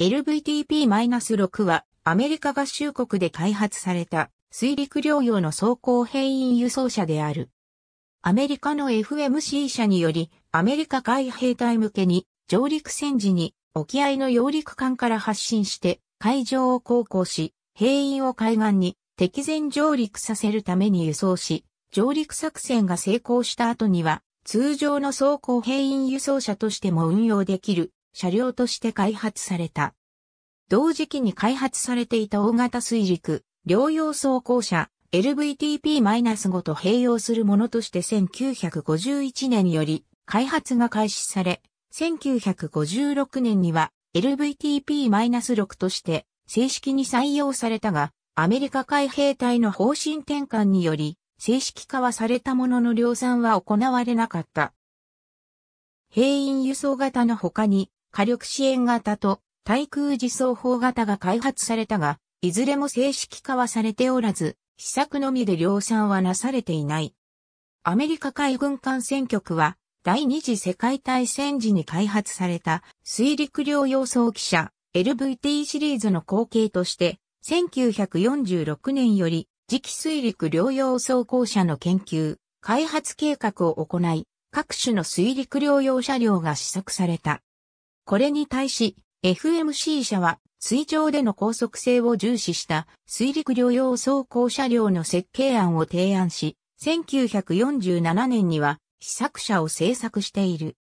LVTP-6 はアメリカ合衆国で開発された水陸両用の走行兵員輸送車である。アメリカの FMC 社によりアメリカ海兵隊向けに上陸戦時に沖合の揚陸艦から発進して海上を航行し、兵員を海岸に敵前上陸させるために輸送し、上陸作戦が成功した後には通常の走行兵員輸送車としても運用できる車両として開発された。同時期に開発されていた大型水軸、両用装甲車、LVTP-5 と併用するものとして1951年より開発が開始され、1956年には LVTP-6 として正式に採用されたが、アメリカ海兵隊の方針転換により正式化はされたものの量産は行われなかった。兵員輸送型の他に火力支援型と対空自走砲型が開発されたが、いずれも正式化はされておらず、試作のみで量産はなされていない。アメリカ海軍艦船局は、第二次世界大戦時に開発された水陸両用装機車 LVT シリーズの後継として、1946年より次期水陸両用装甲車の研究、開発計画を行い、各種の水陸両用車両が試作された。これに対し、FMC 社は水上での高速性を重視した水陸両用走行車両の設計案を提案し、1947年には試作車を製作している。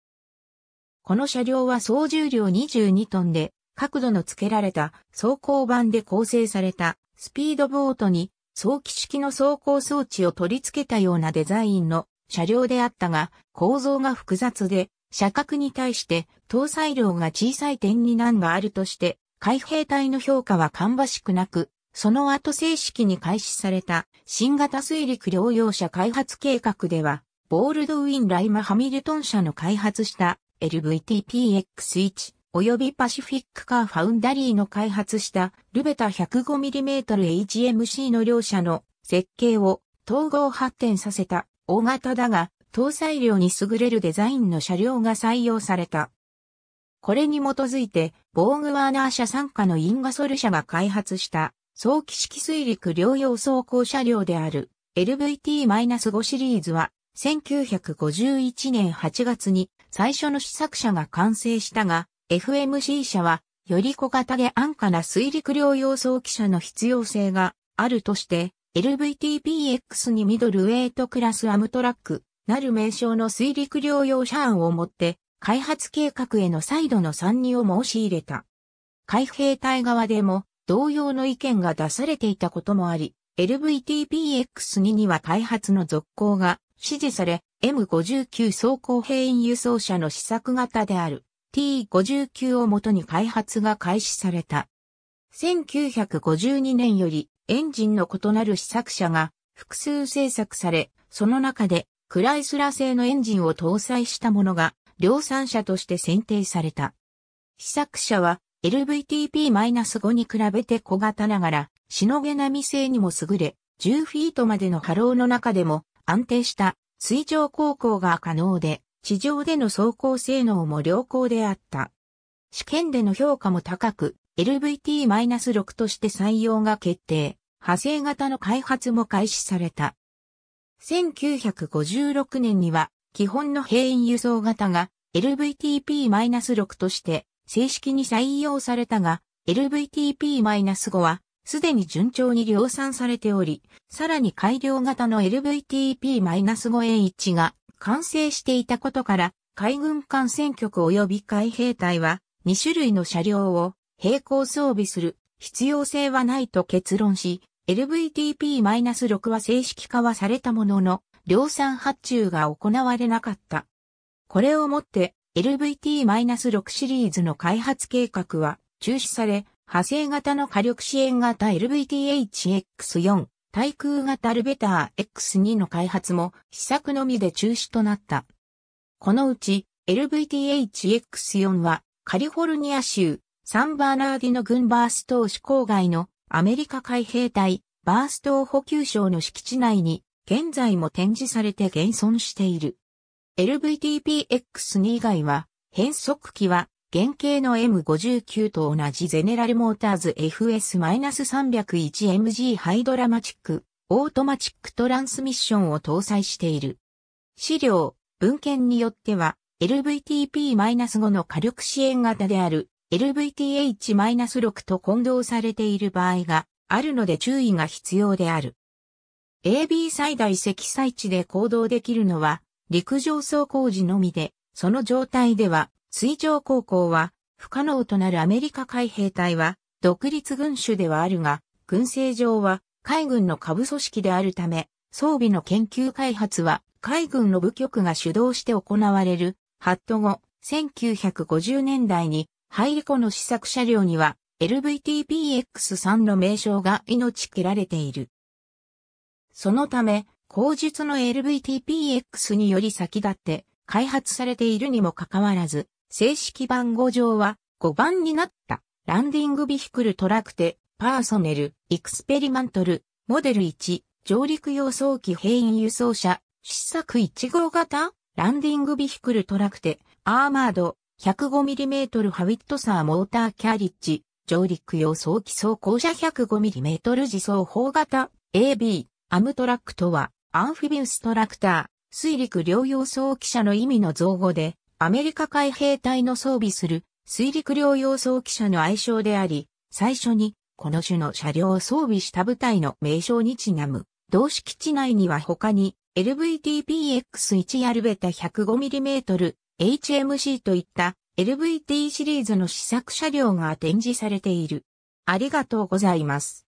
この車両は総重量22トンで、角度の付けられた走行板で構成されたスピードボートに早期式の走行装置を取り付けたようなデザインの車両であったが、構造が複雑で射角に対して搭載量が小さい点に難があるとして、海兵隊の評価は芳しくなく、その後正式に開始された新型水陸両用車開発計画では、ボールドウィン・ライマ・ハミルトン社の開発した LVTPX1 及びパシフィックカーファウンダリーの開発したルベタ 105mmHMC の両社の設計を統合発展させた大型だが搭載量に優れるデザインの車両が採用された。これに基づいて、ボーグワーナー社傘下のインガソル社が開発した早期式水陸両用走行車両である LVT-5 シリーズは1951年8月に最初の試作車が完成したが、FMC 社はより小型で安価な水陸両用走機車の必要性があるとして、LVTPX にミドルウェイトクラスアムトラック、なる名称の水陸両用車案をもって、開発計画への再度の参入を申し入れた。海兵隊側でも同様の意見が出されていたこともあり、LVTPX2 には開発の続行が指示され、M59 装甲兵員輸送車の試作型である T59 をもとに開発が開始された。1952年よりエンジンの異なる試作車が複数製作され、その中でクライスラ製のエンジンを搭載したものが量産車として選定された。試作車は LVTP-5 に比べて小型ながら、しのげ並み性にも優れ、10フィートまでの波浪の中でも安定した水上航行が可能で、地上での走行性能も良好であった。試験での評価も高く、LVT-6 として採用が決定。派生型の開発も開始された。1956年には、基本の兵員輸送型が LVTP-6 として正式に採用されたが、LVTP-5 はすでに順調に量産されており、さらに改良型の LVTP-5A1 が完成していたことから、海軍艦船局及び海兵隊は2種類の車両を並行装備する必要性はないと結論し、LVTP-6 は正式化はされたものの、量産発注が行われなかった。これをもって LVT-6 シリーズの開発計画は中止され、派生型の火力支援型 LVTHX4 対空型ルベター X2 の開発も試作のみで中止となった。このうち LVTHX4 はカリフォルニア州サンバーナーディの軍バース島市郊外のアメリカ海兵隊、バースト補給省の敷地内に、現在も展示されて現存している。LVTPX2 以外は、変速機は、原型の M59 と同じゼネラルモーターズ FS-301MG ハイドラマチック、オートマチックトランスミッションを搭載している。資料、文献によっては、LVTP-5 の火力支援型である LVTH-6 と混同されている場合があるので注意が必要である。AB 最大積載地で行動できるのは陸上走行時のみで、その状態では水上航行は不可能となるアメリカ海兵隊は独立軍種ではあるが、軍政上は海軍の下部組織であるため、装備の研究開発は海軍の部局が主導して行われる、ハット後、1950年代に入り子の試作車両には LVTPX3 の名称が命切られている。そのため、後述の LVTPX により先立って開発されているにもかかわらず、正式番号上は5番になったランディングビヒクルトラクテ、パーソネル、エクスペリマントル、モデル1、上陸用装機兵員輸送車、試作1号型ランディングビヒクルトラクテ、アーマード、105mm ハウィットサーモーターキャリッジ、上陸用早期走行車 105mm 自走砲型 AB、アムトラックとは、アンフィビウストラクター、水陸両用装機車の意味の造語で、アメリカ海兵隊の装備する水陸両用装機車の愛称であり、最初にこの種の車両を装備した部隊の名称にちなむ。同式地内には他に LVTPX1 ヤルベタ 105mm HMC といった LVT シリーズの試作車両が展示されている。ありがとうございます。